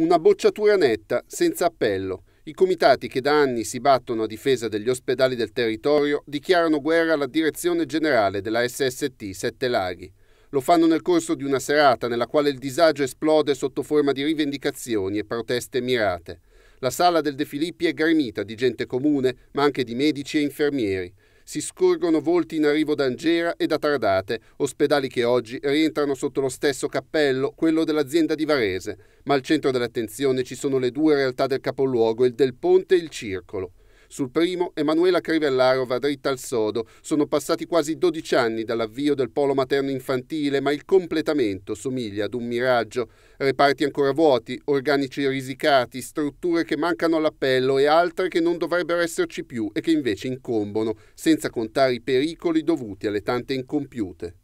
Una bocciatura netta, senza appello. I comitati che da anni si battono a difesa degli ospedali del territorio dichiarano guerra alla direzione generale della SST Sette Laghi. Lo fanno nel corso di una serata nella quale il disagio esplode sotto forma di rivendicazioni e proteste mirate. La sala del De Filippi è gremita di gente comune, ma anche di medici e infermieri si scorgono volti in arrivo da Angera e da Tardate, ospedali che oggi rientrano sotto lo stesso cappello, quello dell'azienda di Varese, ma al centro dell'attenzione ci sono le due realtà del capoluogo, il del Ponte e il Circolo. Sul primo, Emanuela Crivellaro va dritta al sodo. Sono passati quasi 12 anni dall'avvio del polo materno-infantile, ma il completamento somiglia ad un miraggio. Reparti ancora vuoti, organici risicati, strutture che mancano all'appello e altre che non dovrebbero esserci più e che invece incombono, senza contare i pericoli dovuti alle tante incompiute.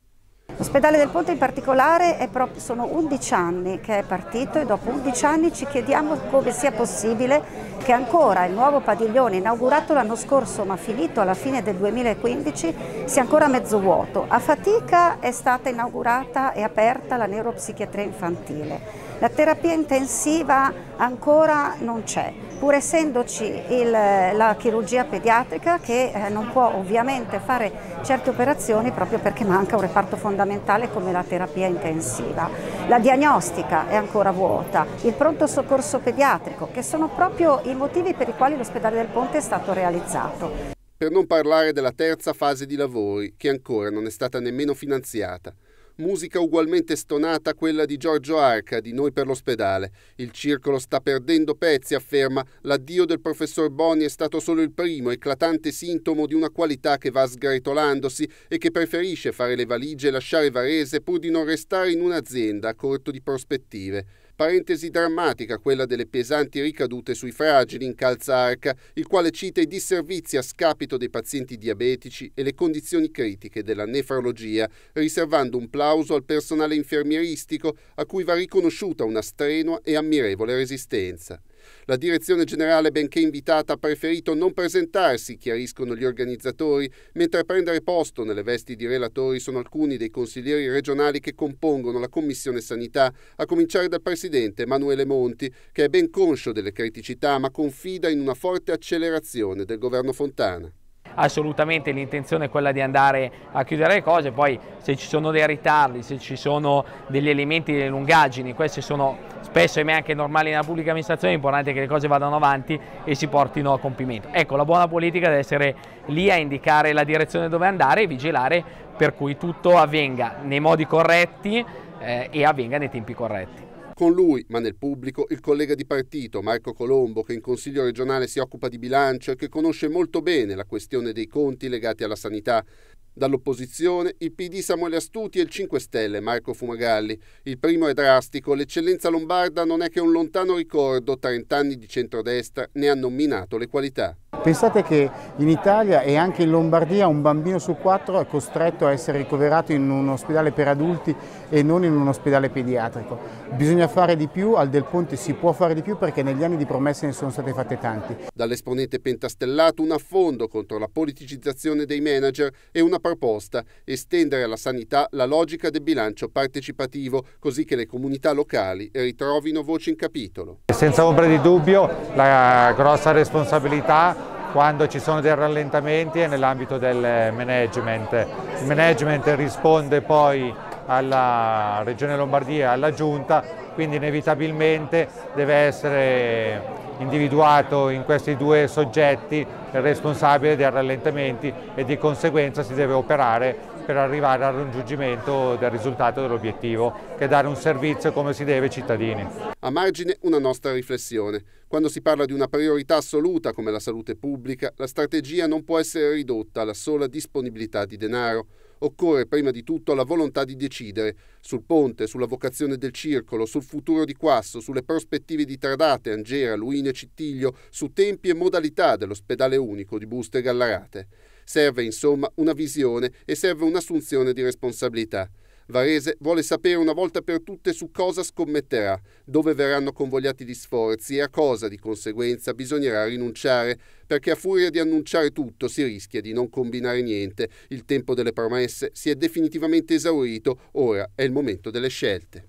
L'ospedale del Ponte in particolare è proprio, sono 11 anni che è partito e dopo 11 anni ci chiediamo come sia possibile che ancora il nuovo padiglione inaugurato l'anno scorso ma finito alla fine del 2015 sia ancora mezzo vuoto. A fatica è stata inaugurata e aperta la neuropsichiatria infantile. La terapia intensiva ancora non c'è, pur essendoci il, la chirurgia pediatrica che eh, non può ovviamente fare certe operazioni proprio perché manca un reparto fondamentale fondamentale come la terapia intensiva. La diagnostica è ancora vuota, il pronto soccorso pediatrico, che sono proprio i motivi per i quali l'ospedale del Ponte è stato realizzato. Per non parlare della terza fase di lavori, che ancora non è stata nemmeno finanziata musica ugualmente stonata quella di Giorgio Arca di Noi per l'ospedale. Il circolo sta perdendo pezzi, afferma, l'addio del professor Boni è stato solo il primo eclatante sintomo di una qualità che va sgretolandosi e che preferisce fare le valigie e lasciare Varese pur di non restare in un'azienda a corto di prospettive. Parentesi drammatica quella delle pesanti ricadute sui fragili in Calzarca, il quale cita i disservizi a scapito dei pazienti diabetici e le condizioni critiche della nefrologia, riservando un plauso al personale infermieristico a cui va riconosciuta una strenua e ammirevole resistenza. La direzione generale, benché invitata, ha preferito non presentarsi, chiariscono gli organizzatori, mentre a prendere posto nelle vesti di relatori sono alcuni dei consiglieri regionali che compongono la Commissione Sanità, a cominciare dal Presidente Emanuele Monti, che è ben conscio delle criticità ma confida in una forte accelerazione del governo Fontana assolutamente l'intenzione è quella di andare a chiudere le cose, poi se ci sono dei ritardi, se ci sono degli elementi, delle lungaggini, queste sono spesso e anche normali nella pubblica amministrazione, è importante che le cose vadano avanti e si portino a compimento. Ecco, la buona politica deve essere lì a indicare la direzione dove andare e vigilare per cui tutto avvenga nei modi corretti eh, e avvenga nei tempi corretti. Con lui, ma nel pubblico, il collega di partito Marco Colombo, che in Consiglio regionale si occupa di bilancio e che conosce molto bene la questione dei conti legati alla sanità. Dall'opposizione il PD Samuele Astuti e il 5 Stelle Marco Fumagalli. Il primo è drastico, l'eccellenza lombarda non è che un lontano ricordo, 30 anni di centrodestra ne hanno minato le qualità. Pensate che in Italia e anche in Lombardia un bambino su quattro è costretto a essere ricoverato in un ospedale per adulti e non in un ospedale pediatrico. Bisogna fare di più, al Del Ponte si può fare di più perché negli anni di promesse ne sono state fatte tanti. Dall'esponente pentastellato un affondo contro la politicizzazione dei manager e una proposta, estendere alla sanità la logica del bilancio partecipativo così che le comunità locali ritrovino voce in capitolo. Senza ombra di dubbio la grossa responsabilità quando ci sono dei rallentamenti è nell'ambito del management. Il management risponde poi alla Regione Lombardia, alla Giunta, quindi inevitabilmente deve essere individuato in questi due soggetti il responsabile dei rallentamenti e di conseguenza si deve operare per arrivare al raggiungimento del risultato dell'obiettivo, che è dare un servizio come si deve ai cittadini. A margine una nostra riflessione. Quando si parla di una priorità assoluta come la salute pubblica, la strategia non può essere ridotta alla sola disponibilità di denaro. Occorre prima di tutto la volontà di decidere sul ponte, sulla vocazione del circolo, sul futuro di Quasso, sulle prospettive di Tradate, Angera, Luine, e Cittiglio, su tempi e modalità dell'ospedale unico di Buste e Gallarate. Serve insomma una visione e serve un'assunzione di responsabilità. Varese vuole sapere una volta per tutte su cosa scommetterà, dove verranno convogliati gli sforzi e a cosa di conseguenza bisognerà rinunciare, perché a furia di annunciare tutto si rischia di non combinare niente. Il tempo delle promesse si è definitivamente esaurito, ora è il momento delle scelte.